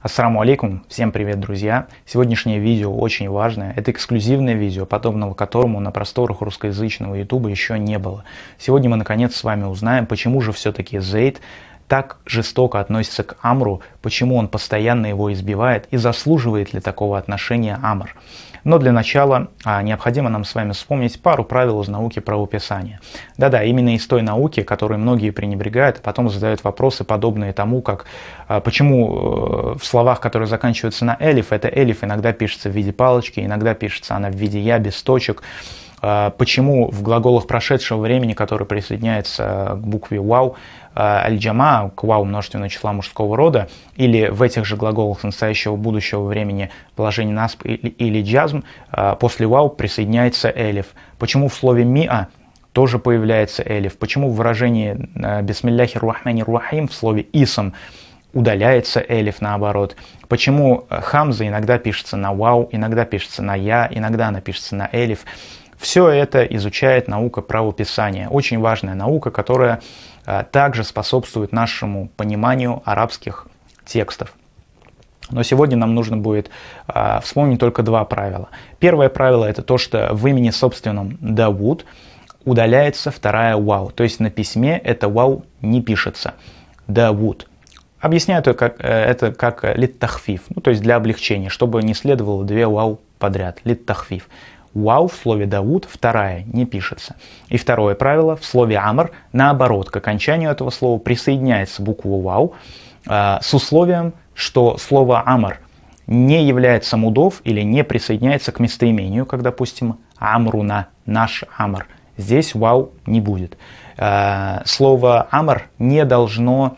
Ассаламу алейкум, всем привет, друзья! Сегодняшнее видео очень важное. Это эксклюзивное видео, подобного которому на просторах русскоязычного ютуба еще не было. Сегодня мы наконец с вами узнаем, почему же все-таки Зейд так жестоко относится к Амру, почему он постоянно его избивает и заслуживает ли такого отношения Амр. Но для начала а, необходимо нам с вами вспомнить пару правил из науки правописания. Да-да, именно из той науки, которой многие пренебрегают, а потом задают вопросы, подобные тому, как а, почему э, в словах, которые заканчиваются на элиф, это элиф иногда пишется в виде палочки, иногда пишется она в виде я без точек. А, почему в глаголах прошедшего времени, который присоединяется а, к букве «вау», Э, аль-джама, ква вау число мужского рода, или в этих же глаголах настоящего будущего времени положение насп или, джазм, э, после вау присоединяется элиф. Почему в слове миа тоже появляется элиф? Почему в выражении э, бисмилляхи рухмани рухим в слове исам удаляется элиф наоборот. Почему хамза иногда пишется на вау, иногда пишется на я, иногда она пишется на элиф. Все это изучает наука правописания. Очень важная наука, которая э, также способствует нашему пониманию арабских текстов. Но сегодня нам нужно будет э, вспомнить только два правила. Первое правило это то, что в имени собственном дауд удаляется вторая вау. То есть на письме это вау не пишется. дауд. Объясняю это как, э, это как литтахфиф, ну, то есть для облегчения, чтобы не следовало две вау подряд. Литтахфиф. «вау» в слове «дауд» вторая не пишется. И второе правило, в слове «амр» наоборот, к окончанию этого слова присоединяется буква «вау» э, с условием, что слово «амр» не является мудов или не присоединяется к местоимению, как, допустим, «амруна», «наш амр». Здесь «вау» не будет. Э, слово «амр» не должно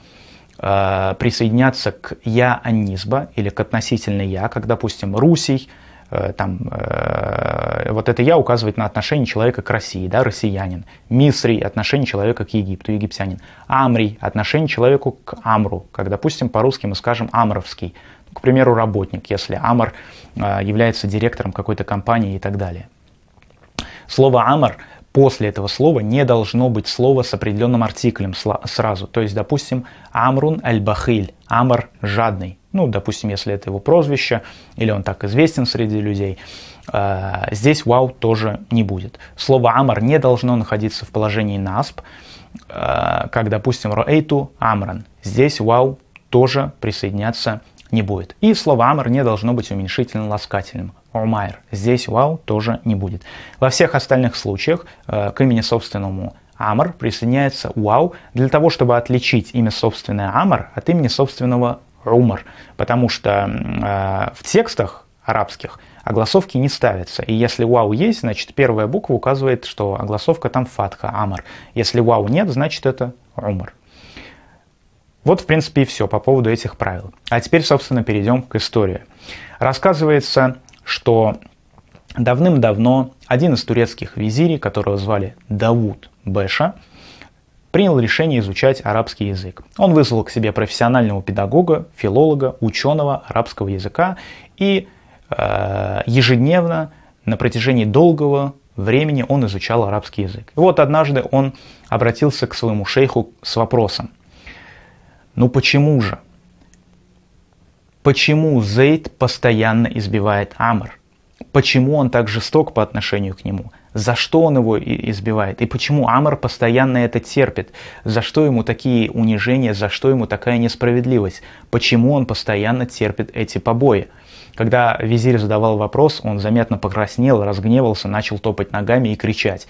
а, присоединяться к я анизба или к относительной я, как, допустим, Русий, Э, там, э, вот это «я» указывает на отношение человека к России, да, россиянин. Мисри – отношение человека к Египту, египтянин. Амри – отношение человеку к Амру, как, допустим, по-русски мы скажем «амровский». Ну, к примеру, работник, если Амар э, является директором какой-то компании и так далее. Слово «амар» после этого слова не должно быть слова с определенным артиклем сразу. То есть, допустим, Амрун аль-Бахиль, Амр жадный. Ну, допустим, если это его прозвище, или он так известен среди людей, э, здесь вау тоже не будет. Слово Амр не должно находиться в положении насп, э, как, допустим, Роэйту Амран. Здесь вау тоже присоединяться не будет. И слово «амр» не должно быть уменьшительно ласкательным. «Умайр». Здесь «вау» тоже не будет. Во всех остальных случаях э, к имени собственному «амр» присоединяется «вау» для того, чтобы отличить имя собственное «амр» от имени собственного «умар». Потому что э, в текстах арабских огласовки не ставятся. И если «вау» есть, значит первая буква указывает, что огласовка там «фатха», «амр». Если «вау» нет, значит это «умар». Вот, в принципе, и все по поводу этих правил. А теперь, собственно, перейдем к истории. Рассказывается, что давным-давно один из турецких визирей, которого звали Давуд Беша, принял решение изучать арабский язык. Он вызвал к себе профессионального педагога, филолога, ученого арабского языка и э, ежедневно на протяжении долгого времени он изучал арабский язык. И вот однажды он обратился к своему шейху с вопросом – ну почему же? Почему Зейд постоянно избивает Амр? Почему он так жесток по отношению к нему? За что он его избивает? И почему Амр постоянно это терпит? За что ему такие унижения? За что ему такая несправедливость? Почему он постоянно терпит эти побои? Когда визирь задавал вопрос, он заметно покраснел, разгневался, начал топать ногами и кричать.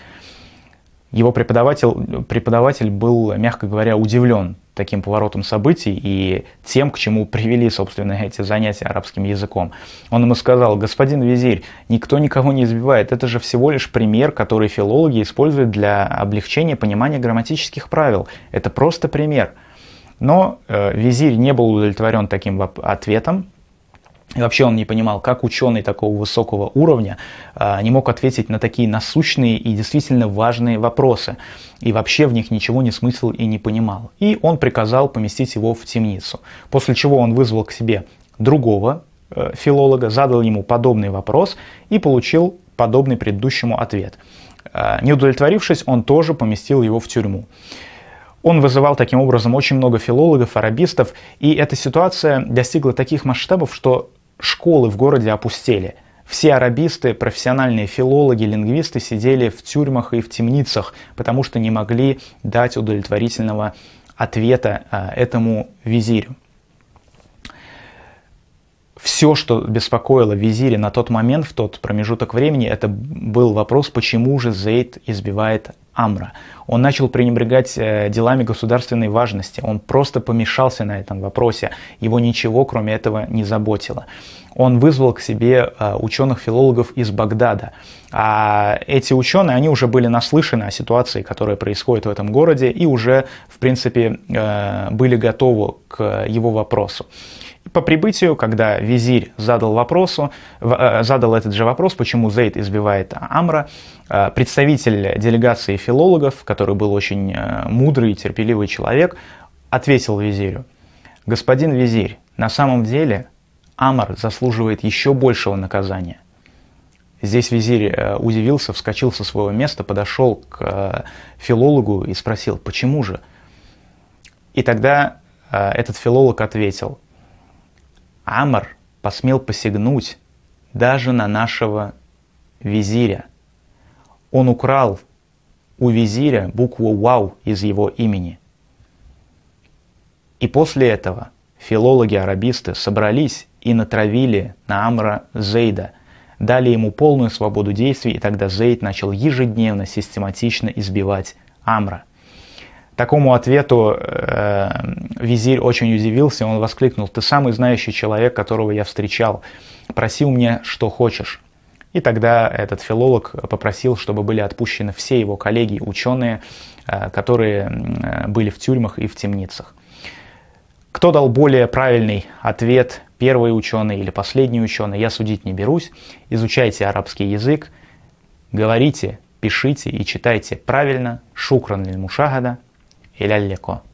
Его преподаватель, преподаватель был, мягко говоря, удивлен таким поворотом событий и тем, к чему привели, собственно, эти занятия арабским языком. Он ему сказал, господин визирь, никто никого не избивает, это же всего лишь пример, который филологи используют для облегчения понимания грамматических правил. Это просто пример. Но э, визирь не был удовлетворен таким ответом, и вообще он не понимал, как ученый такого высокого уровня а, не мог ответить на такие насущные и действительно важные вопросы. И вообще в них ничего не смыслил и не понимал. И он приказал поместить его в темницу. После чего он вызвал к себе другого э, филолога, задал ему подобный вопрос и получил подобный предыдущему ответ. Э, не удовлетворившись, он тоже поместил его в тюрьму. Он вызывал таким образом очень много филологов, арабистов, и эта ситуация достигла таких масштабов, что школы в городе опустели. Все арабисты, профессиональные филологи, лингвисты сидели в тюрьмах и в темницах, потому что не могли дать удовлетворительного ответа а, этому визирю все, что беспокоило визири на тот момент, в тот промежуток времени, это был вопрос, почему же Зейд избивает Амра. Он начал пренебрегать э, делами государственной важности, он просто помешался на этом вопросе, его ничего кроме этого не заботило. Он вызвал к себе э, ученых-филологов из Багдада. А эти ученые, они уже были наслышаны о ситуации, которая происходит в этом городе, и уже, в принципе, э, были готовы к его вопросу. По прибытию, когда визирь задал, вопросу, э, задал этот же вопрос, почему Зейд избивает Амра, э, представитель делегации филологов, который был очень э, мудрый и терпеливый человек, ответил визирю, «Господин визирь, на самом деле Амр заслуживает еще большего наказания». Здесь визирь удивился, вскочил со своего места, подошел к филологу и спросил, почему же? И тогда этот филолог ответил – Амар посмел посягнуть даже на нашего визиря. Он украл у визиря букву «Вау» из его имени. И после этого филологи-арабисты собрались и натравили на Амра Зейда, дали ему полную свободу действий, и тогда Зейд начал ежедневно систематично избивать Амра. Такому ответу э, визирь очень удивился, он воскликнул, «Ты самый знающий человек, которого я встречал, просил мне, что хочешь». И тогда этот филолог попросил, чтобы были отпущены все его коллеги, ученые, э, которые э, были в тюрьмах и в темницах. Кто дал более правильный ответ, первый ученый или последний ученый, я судить не берусь. Изучайте арабский язык, говорите, пишите и читайте правильно. Шукран лиль мушагада. إلى اللقاء